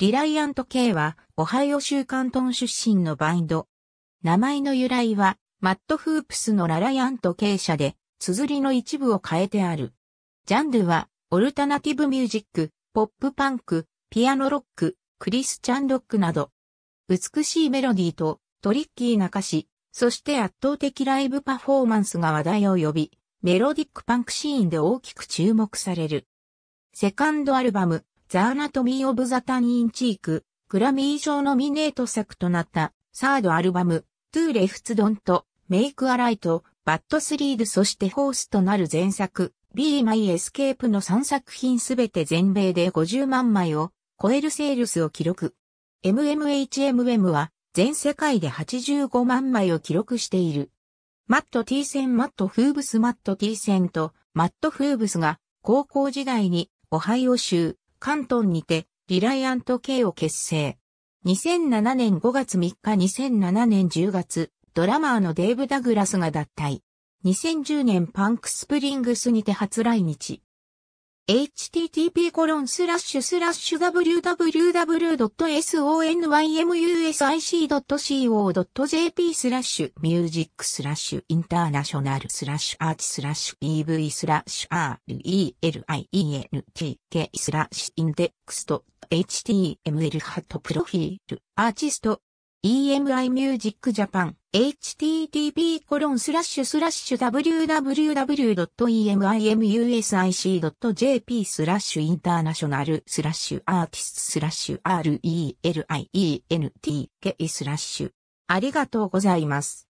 リライアント K は、オハイオ州カントン出身のバインド。名前の由来は、マット・フープスのラライアント K 社で、綴りの一部を変えてある。ジャンルは、オルタナティブミュージック、ポップパンク、ピアノロック、クリスチャンロックなど。美しいメロディーとトリッキーな歌詞、そして圧倒的ライブパフォーマンスが話題を呼び、メロディックパンクシーンで大きく注目される。セカンドアルバム、ザ・アナトミー・オブ・ザ・タ n c ン・チーク、グラミー賞ノミネート作となったサードアルバム、トゥー・レフツ・ドンと、メイク・アライト、バッド・スリードそしてホースとなる前作、Be My Escape の3作品すべて全米で50万枚を超えるセールスを記録。MMHMM は全世界で85万枚を記録している。マット T 戦マットフーブスマット T 戦とマットフーブスが高校時代にオハイオ州関東にて、リライアント K を結成。2007年5月3日2007年10月、ドラマーのデーブ・ダグラスが脱退。2010年パンクスプリングスにて初来日。http コロンスラッシュスラッシュ www.sonymusic.co.jp スラッシュミュージックスラッシュインターナショナルスラッシュアーチスラッシュ EV スラッシュ RELIENTK スラッシュインデックスと HTML ハットプロフィールアーチスト EMI ミュージックジャパン http://www.emimusic.jp スラッシュインターナショナルスラッシュアーティススラッシュ RELIENTK スラッシュありがとうございます。